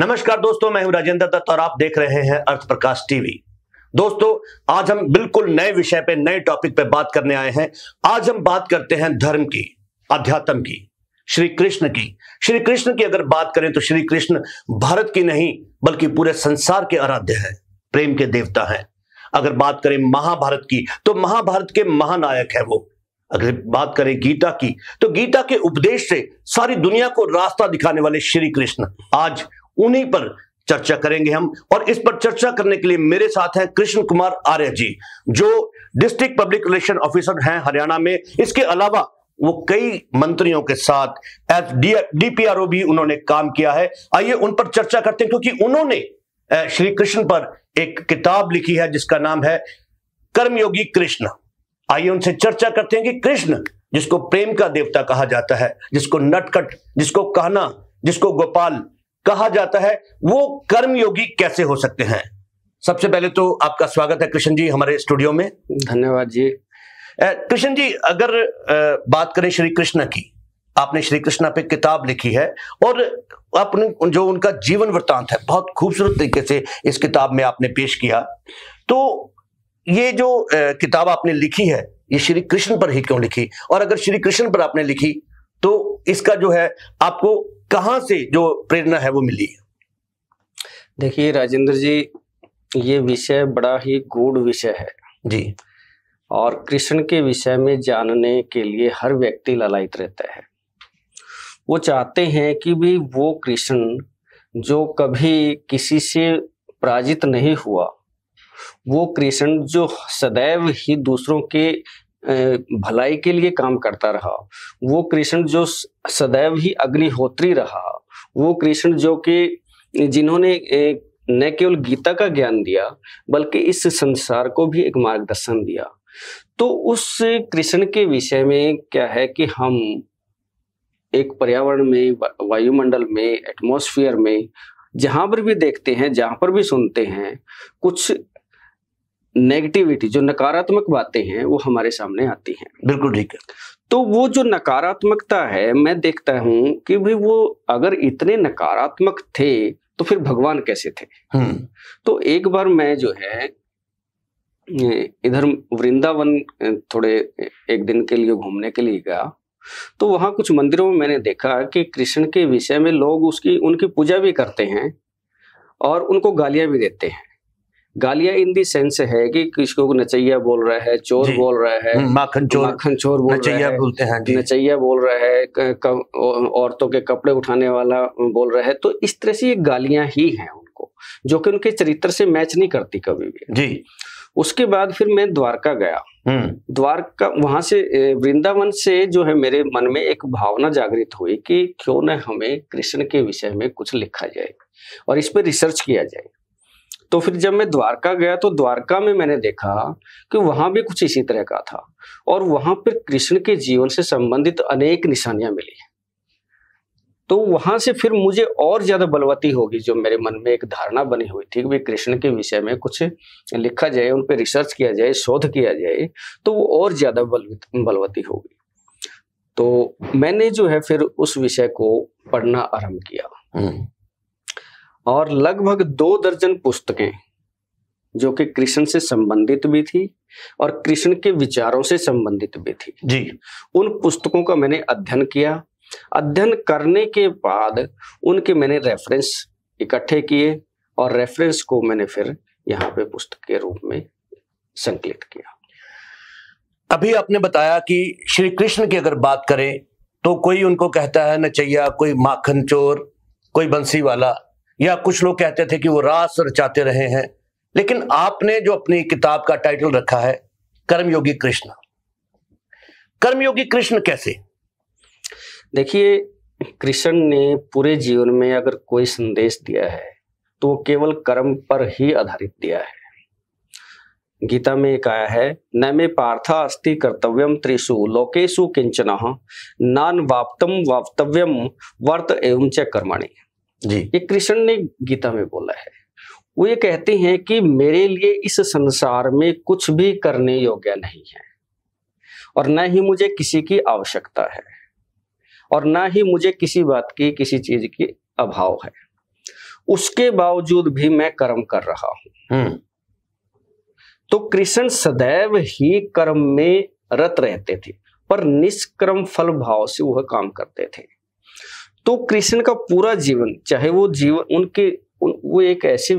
नमस्कार दोस्तों मैं हूं राजेंद्र दत्त और आप देख रहे हैं अर्थ प्रकाश टीवी दोस्तों आज हम बिल्कुल नए विषय पे नए टॉपिक पे बात करने आए हैं आज हम बात करते हैं धर्म की अध्यात्म की श्री कृष्ण की श्री कृष्ण की अगर बात करें तो श्री कृष्ण भारत की नहीं बल्कि पूरे संसार के आराध्य है प्रेम के देवता है अगर बात करें महाभारत की तो महाभारत के महानायक है वो अगर बात करें गीता की तो गीता के उपदेश से सारी दुनिया को रास्ता दिखाने वाले श्री कृष्ण आज उन्हीं पर चर्चा करेंगे हम और इस पर चर्चा करने के लिए मेरे साथ हैं कृष्ण कुमार आर्य जी जो डिस्ट्रिक्ट पब्लिक रिलेशन ऑफिसर हैं हरियाणा में इसके अलावा वो कई मंत्रियों के साथ एफ डीपीआरओ भी उन्होंने काम किया है आइए उन पर चर्चा करते हैं क्योंकि उन्होंने श्री कृष्ण पर एक किताब लिखी है जिसका नाम है कर्मयोगी कृष्ण आइए उनसे चर्चा करते हैं कि कृष्ण जिसको प्रेम का देवता कहा जाता है जिसको नटकट जिसको कहना जिसको गोपाल कहा जाता है वो कर्मयोगी कैसे हो सकते हैं सबसे पहले तो आपका स्वागत है कृष्ण जी हमारे स्टूडियो में धन्यवाद जी कृष्ण जी अगर बात करें श्री कृष्ण की आपने श्री कृष्ण पे किताब लिखी है और अपने जो उनका जीवन वृतांत है बहुत खूबसूरत तरीके से इस किताब में आपने पेश किया तो ये जो किताब आपने लिखी है ये श्री कृष्ण पर ही क्यों लिखी और अगर श्री कृष्ण पर आपने लिखी तो इसका जो है आपको कहां से जो प्रेरणा है वो मिली देखिए राजेंद्र जी ये विषय बड़ा ही गूढ़ विषय है जी और कृष्ण के विषय में जानने के लिए हर व्यक्ति लालायित रहता है वो चाहते हैं कि भी वो कृष्ण जो कभी किसी से पराजित नहीं हुआ वो कृष्ण जो सदैव ही दूसरों के भलाई के लिए काम करता रहा वो कृष्ण जो सदैव ही अग्निहोत्री रहा वो कृष्ण जो कि जिन्होंने न केवल गीता का ज्ञान दिया बल्कि इस संसार को भी एक मार्गदर्शन दिया तो उस कृष्ण के विषय में क्या है कि हम एक पर्यावरण में वायुमंडल में एटमोस्फियर में जहां पर भी देखते हैं जहां पर भी सुनते हैं कुछ नेगेटिविटी जो नकारात्मक बातें हैं वो हमारे सामने आती हैं बिल्कुल ठीक है तो वो जो नकारात्मकता है मैं देखता हूं कि भाई वो अगर इतने नकारात्मक थे तो फिर भगवान कैसे थे हम्म। तो एक बार मैं जो है इधर वृंदावन थोड़े एक दिन के लिए घूमने के लिए गया तो वहां कुछ मंदिरों में मैंने देखा कि कृष्ण के विषय में लोग उसकी उनकी पूजा भी करते हैं और उनको गालियां भी देते हैं गालिया इन दी सेंस है कि किसको नचैया बोल रहा है चोर बोल रहा है हम्म, माखन चोर माखन चोर बोल नचैया बोलते हैं हाँ नचैया बोल रहा है औरतों के कपड़े उठाने वाला बोल रहा है तो इस तरह से ये गालियां ही हैं उनको जो कि उनके चरित्र से मैच नहीं करती कभी भी जी उसके बाद फिर मैं द्वारका गया हम्म। द्वारका वहां से वृंदावन से जो है मेरे मन में एक भावना जागृत हुई कि क्यों न हमें कृष्ण के विषय में कुछ लिखा जाए और इस पर रिसर्च किया जाए तो फिर जब मैं द्वारका गया तो द्वारका में मैंने देखा कि वहां भी कुछ इसी तरह का था और वहां पर कृष्ण के जीवन से संबंधित अनेक निशानियां मिली तो वहां से फिर मुझे और ज्यादा बलवती होगी जो मेरे मन में एक धारणा बनी हुई थी कि कृष्ण के विषय में कुछ लिखा जाए उन पर रिसर्च किया जाए शोध किया जाए तो वो और ज्यादा बलवती होगी तो मैंने जो है फिर उस विषय को पढ़ना आरंभ किया हम्म। और लगभग दो दर्जन पुस्तकें जो कि कृष्ण से संबंधित भी थी और कृष्ण के विचारों से संबंधित भी थी जी उन पुस्तकों का मैंने अध्ययन किया अध्ययन करने के बाद उनके मैंने रेफरेंस इकट्ठे किए और रेफरेंस को मैंने फिर यहाँ पे पुस्तक के रूप में संकलित किया अभी आपने बताया कि श्री कृष्ण की अगर बात करें तो कोई उनको कहता है नचैया कोई माखन चोर कोई बंसी वाला या कुछ लोग कहते थे कि वो रास रचाते रहे हैं लेकिन आपने जो अपनी किताब का टाइटल रखा है कर्मयोगी कृष्ण कर्मयोगी कृष्ण कैसे देखिए कृष्ण ने पूरे जीवन में अगर कोई संदेश दिया है तो वो केवल कर्म पर ही आधारित दिया है गीता में एक आया है न में पार्थ अस्थि कर्तव्यम त्रिशु लोकेशु किंचन नान वाप्तम वाप्तव्यम वर्त एवं च कर्मणि जी ये कृष्ण ने गीता में बोला है वो ये कहते हैं कि मेरे लिए इस संसार में कुछ भी करने योग्य नहीं है और न ही मुझे किसी की आवश्यकता है और ना ही मुझे किसी बात की किसी चीज की अभाव है उसके बावजूद भी मैं कर्म कर रहा हूं हम्म। तो कृष्ण सदैव ही कर्म में रत रहते थे पर निष्क्रम फल भाव से वह काम करते थे तो कृष्ण का पूरा जीवन चाहे वो जीवन उनके उन, वो एक ऐसे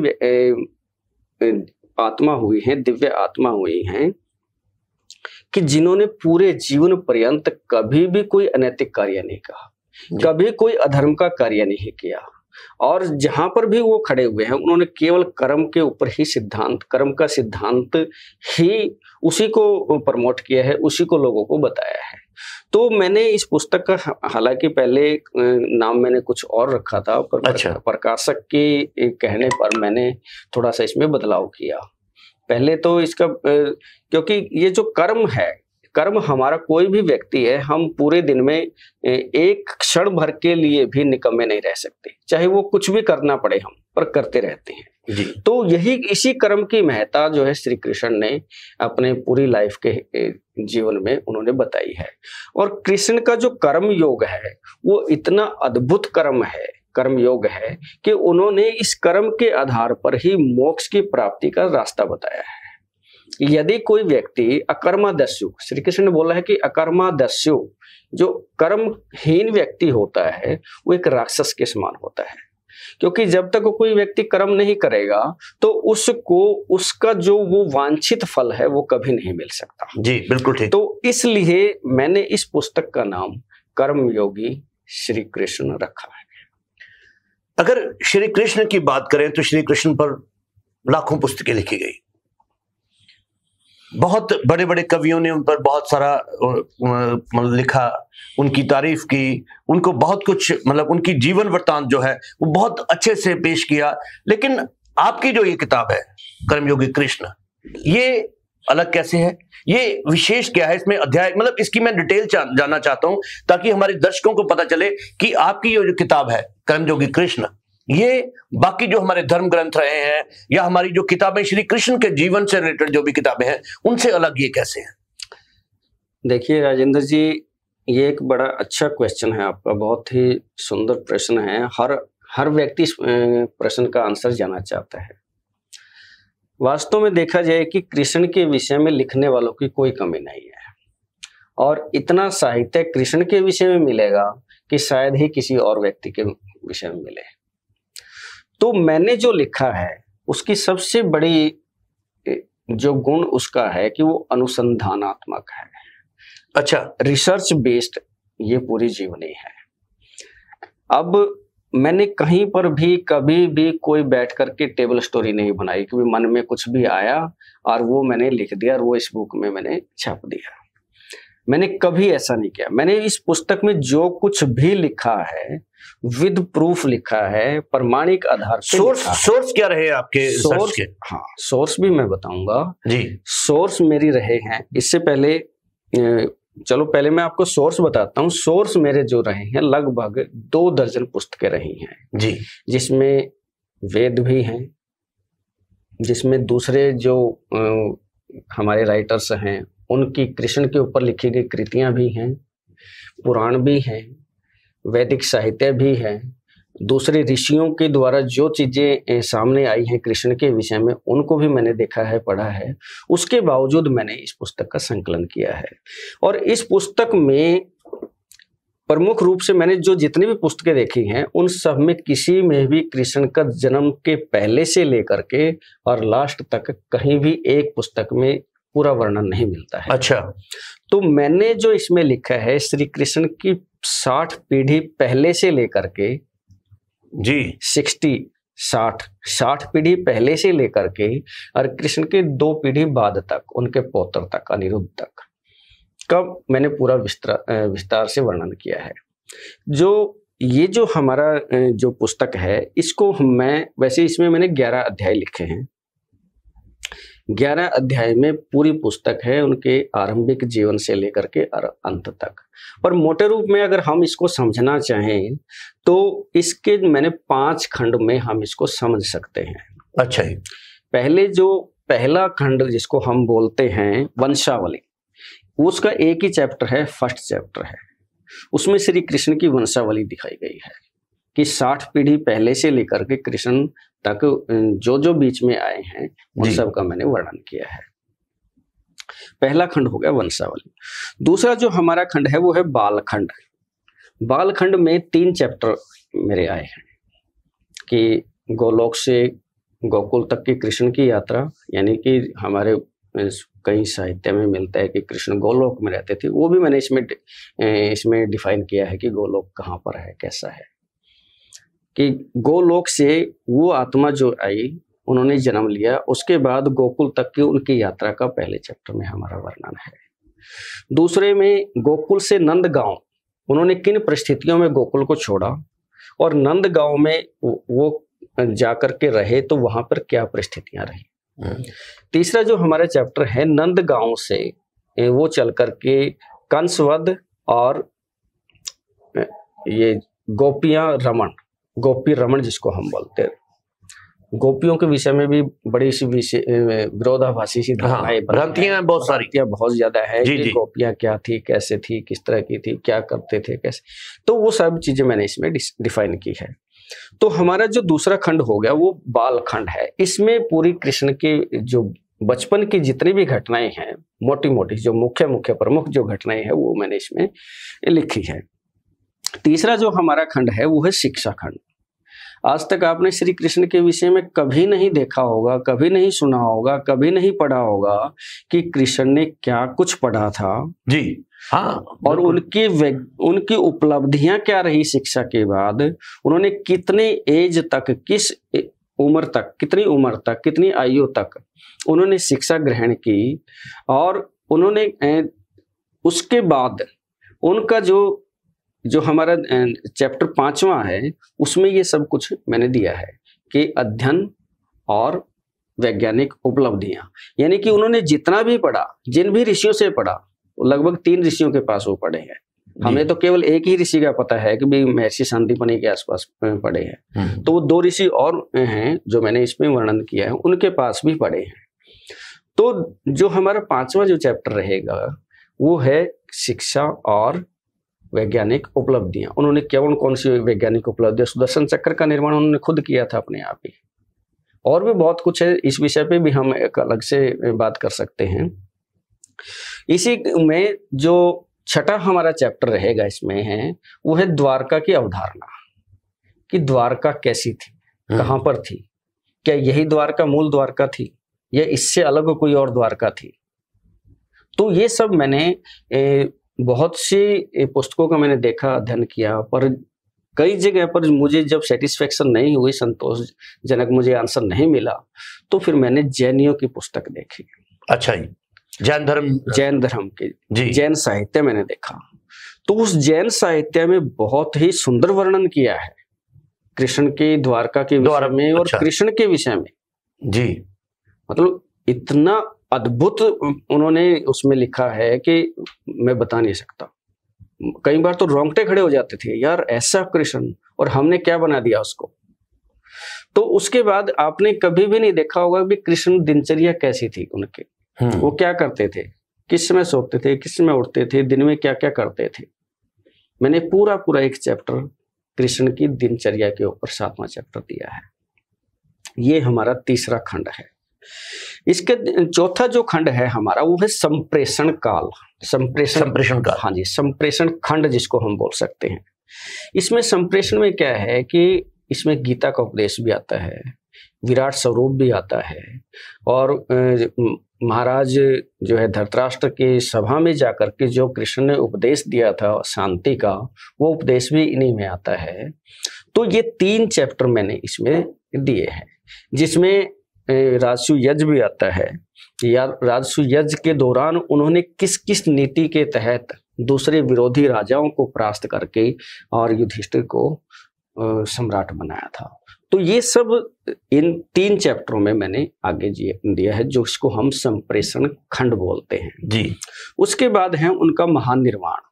आत्मा हुई हैं दिव्य आत्मा हुई हैं कि जिन्होंने पूरे जीवन पर्यंत कभी भी कोई अनैतिक कार्य नहीं कहा कभी कोई अधर्म का कार्य नहीं किया और जहां पर भी वो खड़े हुए हैं उन्होंने केवल कर्म के ऊपर ही सिद्धांत कर्म का सिद्धांत ही उसी को प्रमोट किया है उसी को लोगों को बताया है तो मैंने इस पुस्तक का हालांकि पहले नाम मैंने कुछ और रखा था पर अच्छा। प्रकाशक के कहने पर मैंने थोड़ा सा इसमें बदलाव किया पहले तो इसका क्योंकि ये जो कर्म है कर्म हमारा कोई भी व्यक्ति है हम पूरे दिन में एक क्षण भर के लिए भी निकम्मे नहीं रह सकते चाहे वो कुछ भी करना पड़े हम पर करते रहते हैं जी तो यही इसी कर्म की महत्ता जो है श्री कृष्ण ने अपने पूरी लाइफ के जीवन में उन्होंने बताई है और कृष्ण का जो कर्म योग है वो इतना अद्भुत कर्म है कर्म योग है कि उन्होंने इस कर्म के आधार पर ही मोक्ष की प्राप्ति का रास्ता बताया है यदि कोई व्यक्ति अकर्मादस्यु श्री कृष्ण ने बोला है कि अकर्मादस्यु जो कर्महीन व्यक्ति होता है वो एक राक्षस के समान होता है क्योंकि जब तक कोई व्यक्ति कर्म नहीं करेगा तो उसको उसका जो वो वांछित फल है वो कभी नहीं मिल सकता जी बिल्कुल ठीक तो इसलिए मैंने इस पुस्तक का नाम कर्म योगी श्री कृष्ण रखा है अगर श्री कृष्ण की बात करें तो श्री कृष्ण पर लाखों पुस्तकें लिखी गई बहुत बड़े बड़े कवियों ने उन पर बहुत सारा मतलब लिखा उनकी तारीफ की उनको बहुत कुछ मतलब उनकी जीवन वृतांत जो है वो बहुत अच्छे से पेश किया लेकिन आपकी जो ये किताब है कर्मयोगी कृष्ण ये अलग कैसे है ये विशेष क्या है इसमें अध्याय मतलब इसकी मैं डिटेल जानना चाहता हूं ताकि हमारे दर्शकों को पता चले कि आपकी ये जो किताब है कर्मयोगी कृष्ण ये बाकी जो हमारे धर्म ग्रंथ रहे हैं या हमारी जो किताबें श्री कृष्ण के जीवन से रिलेटेड जो भी किताबें हैं उनसे अलग ये कैसे हैं देखिए राजेंद्र जी ये एक बड़ा अच्छा क्वेश्चन है आपका बहुत ही सुंदर प्रश्न है हर हर व्यक्ति प्रश्न का आंसर जाना चाहता है वास्तव में देखा जाए कि कृष्ण के विषय में लिखने वालों की कोई कमी नहीं है और इतना साहित्य कृष्ण के विषय में मिलेगा कि शायद ही किसी और व्यक्ति के विषय में मिले तो मैंने जो लिखा है उसकी सबसे बड़ी जो गुण उसका है कि वो अनुसंधानात्मक है अच्छा रिसर्च बेस्ड ये पूरी जीवनी है अब मैंने कहीं पर भी कभी भी कोई बैठ करके टेबल स्टोरी नहीं बनाई क्योंकि मन में कुछ भी आया और वो मैंने लिख दिया और वो इस बुक में मैंने छाप दिया मैंने कभी ऐसा नहीं किया मैंने इस पुस्तक में जो कुछ भी लिखा है विद प्रूफ लिखा है प्रमाणिक आधार सोर्स सोर्स क्या रहे आपके सोर्स के हाँ सोर्स भी मैं बताऊंगा जी सोर्स मेरी रहे हैं इससे पहले चलो पहले मैं आपको सोर्स बताता हूँ सोर्स मेरे जो रहे हैं लगभग दो दर्जन पुस्तकें रही हैं जी जिसमें वेद भी हैं जिसमें दूसरे जो हमारे राइटर्स हैं उनकी कृष्ण के ऊपर लिखी गई कृतियां भी हैं पुराण भी हैं वैदिक साहित्य भी है दूसरे ऋषियों के द्वारा जो चीज़ें सामने आई हैं कृष्ण के विषय में उनको भी मैंने देखा है पढ़ा है उसके बावजूद मैंने इस पुस्तक का संकलन किया है और इस पुस्तक में प्रमुख रूप से मैंने जो जितनी भी पुस्तकें देखी हैं उन सब में किसी में भी कृष्ण का जन्म के पहले से लेकर के और लास्ट तक कहीं भी एक पुस्तक में पूरा वर्णन नहीं मिलता है अच्छा तो मैंने जो इसमें लिखा है श्री कृष्ण की साठ पीढ़ी पहले से लेकर के जी सिक्सटी साठ साठ पीढ़ी पहले से लेकर के और कृष्ण के दो पीढ़ी बाद तक उनके पौत्र तक अनिरुद्ध तक का मैंने पूरा विस्तार विस्तार से वर्णन किया है जो ये जो हमारा जो पुस्तक है इसको मैं वैसे इसमें मैंने ग्यारह अध्याय लिखे हैं ग्यारह अध्याय में पूरी पुस्तक है उनके आरंभिक जीवन से लेकर के अंत तक और मोटे रूप में अगर हम इसको समझना चाहें तो इसके मैंने पांच खंड में हम इसको समझ सकते हैं अच्छा है। पहले जो पहला खंड जिसको हम बोलते हैं वंशावली उसका एक ही चैप्टर है फर्स्ट चैप्टर है उसमें श्री कृष्ण की वंशावली दिखाई गई है कि साठ पीढ़ी पहले से लेकर के कृष्ण तक जो जो बीच में आए हैं उन सब का मैंने वर्णन किया है पहला खंड हो गया वंशावली दूसरा जो हमारा खंड है वो है बालखंड बालखंड में तीन चैप्टर मेरे आए हैं कि गोलोक से गोकुल तक की कृष्ण की यात्रा यानी कि हमारे कई साहित्य में मिलता है कि कृष्ण गोलोक में रहते थे वो भी मैंने इसमें इसमें डिफाइन किया है कि गोलोक कहाँ पर है कैसा है कि गोलोक से वो आत्मा जो आई उन्होंने जन्म लिया उसके बाद गोकुल तक की उनकी यात्रा का पहले चैप्टर में हमारा वर्णन है दूसरे में गोकुल से नंद गांव उन्होंने किन परिस्थितियों में गोकुल को छोड़ा और नंद गांव में वो जाकर के रहे तो वहां पर क्या परिस्थितियां रही हम्म। तीसरा जो हमारा चैप्टर है नंद गांव से वो चल करके कंसवध और ये गोपियां रमन गोपी रमन जिसको हम बोलते हैं गोपियों के विषय में भी बड़ी सी विरोधाभासी सी भ्रांतियां हाँ, बहुत सारी बहुत ज्यादा है जी, जी। गोपियां क्या थी कैसे थी किस तरह की थी क्या करते थे कैसे तो वो सब चीजें मैंने इसमें डिफाइन की है तो हमारा जो दूसरा खंड हो गया वो बाल खंड है इसमें पूरी कृष्ण के जो बचपन की जितनी भी घटनाएं हैं मोटी मोटी जो मुख्य मुख्य प्रमुख जो घटनाएं हैं वो मैंने इसमें लिखी है तीसरा जो हमारा खंड है वो है शिक्षा खंड आज तक आपने श्री कृष्ण के विषय में कभी नहीं देखा होगा कभी नहीं सुना होगा कभी नहीं पढ़ा होगा कि कृष्ण ने क्या कुछ पढ़ा था जी हाँ और उनकी उनकी उपलब्धियां क्या रही शिक्षा के बाद उन्होंने कितने एज तक किस उम्र तक कितनी उम्र तक कितनी आयु तक उन्होंने शिक्षा ग्रहण की और उन्होंने उसके बाद उनका जो जो हमारा चैप्टर पांचवा है उसमें ये सब कुछ मैंने दिया है कि अध्ययन और वैज्ञानिक उपलब्धियां यानी कि उन्होंने जितना भी पढ़ा जिन भी ऋषियों से पढ़ा लगभग तीन ऋषियों के पास वो पढ़े हैं हमें तो केवल एक ही ऋषि का पता है कि भाई महर्षि शांतिपनि के आसपास पढ़े हैं हम्म। तो वो दो ऋषि और हैं जो मैंने इसमें वर्णन किया है उनके पास भी पढ़े हैं तो जो हमारा पांचवा जो चैप्टर रहेगा वो है शिक्षा और वैज्ञानिक उपलब्धियां उन्होंने केवल कौन सी वैज्ञानिक उपलब्धियां सुदर्शन चक्र का निर्माण उन्होंने खुद किया था अपने आप ही और भी बहुत कुछ है इस विषय पे भी हम एक अलग से बात कर सकते हैं इसी में जो छठा हमारा चैप्टर रहेगा इसमें है वो है द्वारका की अवधारणा कि द्वारका कैसी थी हम्म। कहाँ पर थी क्या यही द्वारका मूल द्वारका थी या इससे अलग कोई और द्वारका थी तो ये सब मैंने बहुत सी पुस्तकों का मैंने देखा अध्ययन किया पर कई जगह पर मुझे जब सेटिस्फेक्शन नहीं हुई संतोषजनक मुझे आंसर नहीं मिला तो फिर मैंने जैनियों की पुस्तक देखी अच्छा जी जैन धर्म जैन धर्म के जी जैन साहित्य मैंने देखा तो उस जैन साहित्य में बहुत ही सुंदर वर्णन किया है कृष्ण के द्वारका के विषय में और अच्छा। कृष्ण के विषय में जी मतलब इतना अद्भुत उन्होंने उसमें लिखा है कि मैं बता नहीं सकता कई बार तो रोंगटे खड़े हो जाते थे यार ऐसा कृष्ण और हमने क्या बना दिया उसको तो उसके बाद आपने कभी भी नहीं देखा होगा कि कृष्ण दिनचर्या कैसी थी उनके हम्म। वो क्या करते थे किस समय सोते थे किस समय उठते थे दिन में क्या क्या करते थे मैंने पूरा पूरा एक चैप्टर कृष्ण की दिनचर्या के ऊपर सातवां चैप्टर दिया है ये हमारा तीसरा खंड है इसके चौथा जो खंड है हमारा वो है संप्रेषण काल संप्रेषण संप्रेषण काल हाँ जी संप्रेषण खंड जिसको हम बोल सकते हैं इसमें संप्रेषण में क्या है कि इसमें गीता का उपदेश भी आता है विराट स्वरूप भी आता है और महाराज जो है धरतराष्ट्र की सभा में जाकर के जो कृष्ण ने उपदेश दिया था शांति का वो उपदेश भी इन्हीं में आता है तो ये तीन चैप्टर मैंने इसमें दिए हैं जिसमें राजस्व यज्ञ भी आता है या राजस्व यज्ञ के दौरान उन्होंने किस किस नीति के तहत दूसरे विरोधी राजाओं को परास्त करके और युधिष्ठिर को सम्राट बनाया था तो ये सब इन तीन चैप्टरों में मैंने आगे दिया है जो इसको हम संप्रेषण खंड बोलते हैं जी उसके बाद है उनका महान निर्माण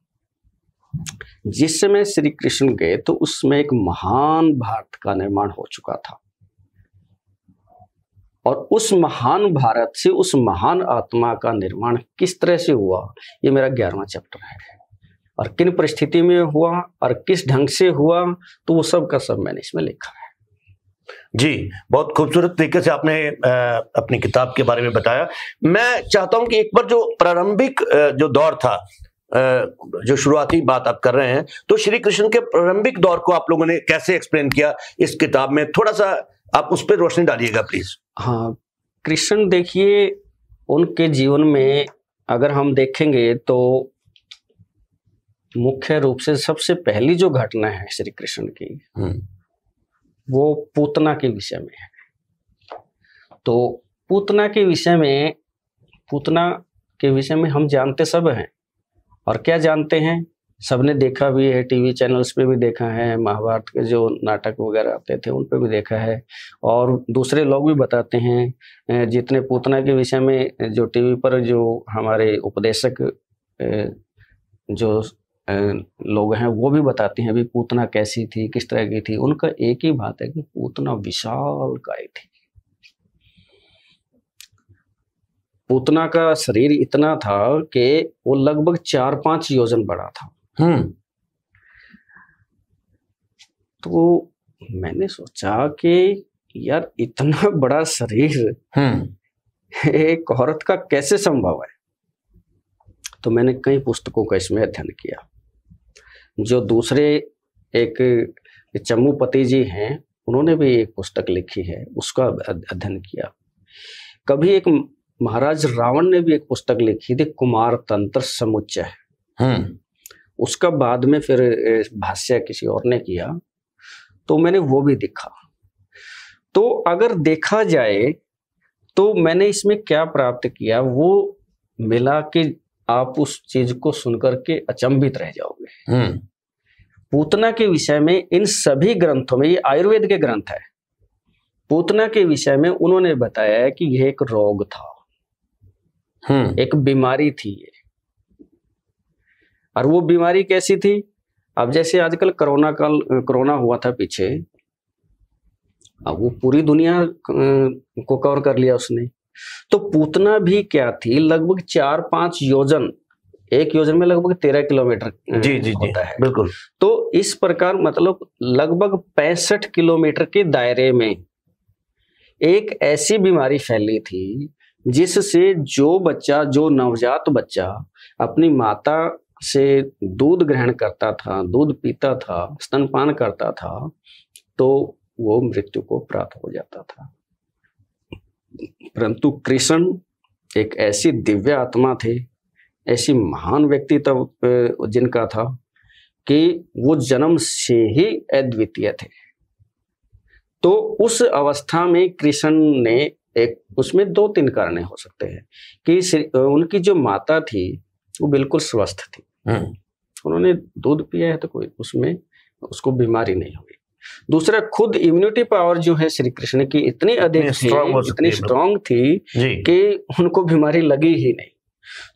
जिस समय श्री कृष्ण गए तो उसमें एक महान भारत का निर्माण हो चुका था और उस महान भारत से उस महान आत्मा का निर्माण किस तरह से हुआ ये मेरा ग्यारहवा चैप्टर है और किन परिस्थिति में हुआ और किस ढंग से हुआ तो वो सब का सब मैंने इसमें लिखा है जी बहुत खूबसूरत तरीके से आपने अपनी किताब के बारे में बताया मैं चाहता हूं कि एक बार जो प्रारंभिक जो दौर था जो शुरुआती बात आप कर रहे हैं तो श्री कृष्ण के प्रारंभिक दौर को आप लोगों ने कैसे एक्सप्लेन किया इस किताब में थोड़ा सा आप उस पर रोशनी डालिएगा प्लीज हाँ कृष्ण देखिए उनके जीवन में अगर हम देखेंगे तो मुख्य रूप से सबसे पहली जो घटना है श्री कृष्ण की हम्म। वो पूतना के विषय में है तो पूतना के विषय में पूतना के विषय में हम जानते सब हैं और क्या जानते हैं सबने देखा भी है टीवी चैनल्स पे भी देखा है महाभारत के जो नाटक वगैरह आते थे उन पे भी देखा है और दूसरे लोग भी बताते हैं जितने पूतना के विषय में जो टीवी पर जो हमारे उपदेशक जो लोग हैं वो भी बताते हैं भी पूतना कैसी थी किस तरह की थी उनका एक ही बात है कि पूतना विशाल काय थी पूतना का शरीर इतना था कि वो लगभग चार पांच योजन बड़ा था हम्म तो मैंने सोचा कि यार इतना बड़ा शरीर हम्म। एक औरत का कैसे संभव है तो मैंने कई पुस्तकों का इसमें अध्ययन किया जो दूसरे एक चम्मूपति जी हैं उन्होंने भी एक पुस्तक लिखी है उसका अध्ययन किया कभी एक महाराज रावण ने भी एक पुस्तक लिखी थी कुमार तंत्र समुच्चय हम्म। उसका बाद में फिर भाष्य किसी और ने किया तो मैंने वो भी देखा तो अगर देखा जाए तो मैंने इसमें क्या प्राप्त किया वो मिला कि आप उस चीज को सुनकर के अचंभित रह जाओगे हम्म। पूतना के विषय में इन सभी ग्रंथों में ये आयुर्वेद के ग्रंथ है पूतना के विषय में उन्होंने बताया है कि यह एक रोग था हम्म। एक बीमारी थी ये और वो बीमारी कैसी थी अब जैसे आजकल कोरोना काल कोरोना हुआ था पीछे अब वो पूरी दुनिया को कवर कर लिया उसने तो पूतना भी क्या थी लगभग चार पांच योजन एक योजन में लगभग तेरह किलोमीटर जी जी होता जी, है बिल्कुल तो इस प्रकार मतलब लगभग पैंसठ किलोमीटर के दायरे में एक ऐसी बीमारी फैली थी जिससे जो बच्चा जो नवजात बच्चा अपनी माता से दूध ग्रहण करता था दूध पीता था स्तनपान करता था तो वो मृत्यु को प्राप्त हो जाता था परंतु कृष्ण एक ऐसी दिव्य आत्मा थे ऐसी महान व्यक्ति तब जिनका था कि वो जन्म से ही अद्वितीय थे तो उस अवस्था में कृष्ण ने एक उसमें दो तीन कारण हो सकते हैं कि उनकी जो माता थी वो बिल्कुल स्वस्थ थी हम्म। उन्होंने दूध पिया है तो कोई उसमें उसको बीमारी नहीं होगी दूसरा खुद इम्यूनिटी पावर जो है श्री कृष्ण की इतनी अधिक थी इतनी स्ट्रांग थी कि उनको बीमारी लगी ही नहीं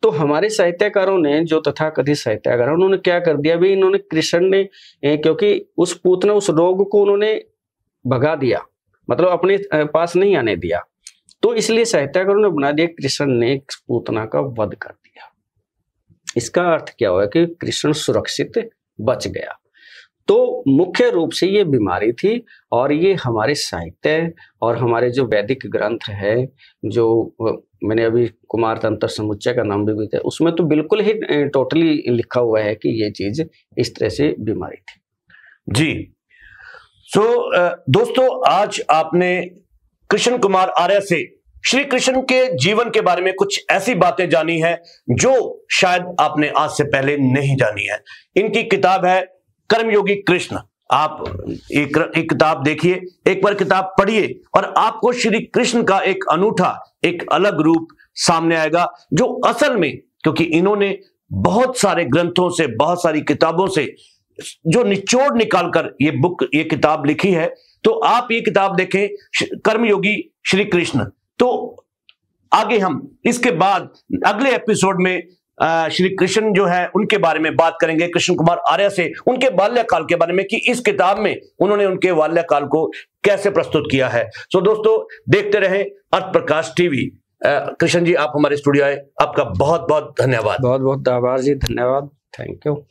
तो हमारे साहित्यकारों ने जो तथा कथित साहित्यकार उन्होंने क्या कर दिया भी इन्होंने कृष्ण ने क्योंकि उस पूत ने उस रोग को उन्होंने भगा दिया मतलब अपने पास नहीं आने दिया तो इसलिए साहित्यकारों ने बना दिया कृष्ण ने पूतना का वध कर इसका अर्थ क्या हुआ कि कृष्ण सुरक्षित बच गया तो मुख्य रूप से ये बीमारी थी और ये हमारे साहित्य और हमारे जो वैदिक ग्रंथ है जो मैंने अभी कुमार तंत्र समुच्चय का नाम भी बताया उसमें तो बिल्कुल ही टोटली लिखा हुआ है कि ये चीज इस तरह से बीमारी थी जी सो so, दोस्तों आज आपने कृष्ण कुमार आर्य से श्री कृष्ण के जीवन के बारे में कुछ ऐसी बातें जानी है जो शायद आपने आज से पहले नहीं जानी है इनकी किताब है कर्मयोगी कृष्ण आप एक, एक किताब देखिए एक बार किताब पढ़िए और आपको श्री कृष्ण का एक अनूठा एक अलग रूप सामने आएगा जो असल में क्योंकि इन्होंने बहुत सारे ग्रंथों से बहुत सारी किताबों से जो निचोड़ निकालकर ये बुक ये किताब लिखी है तो आप ये किताब देखें कर्मयोगी श्री कृष्ण तो आगे हम इसके बाद अगले एपिसोड में श्री कृष्ण जो है उनके बारे में बात करेंगे कृष्ण कुमार आर्य से उनके बाल्यकाल के बारे में कि इस किताब में उन्होंने उनके बाल्यकाल को कैसे प्रस्तुत किया है सो दोस्तों देखते रहे अर्थ प्रकाश टीवी कृष्ण जी आप हमारे स्टूडियो आए आपका बहुत बहुत धन्यवाद बहुत बहुत आभार जी धन्यवाद थैंक यू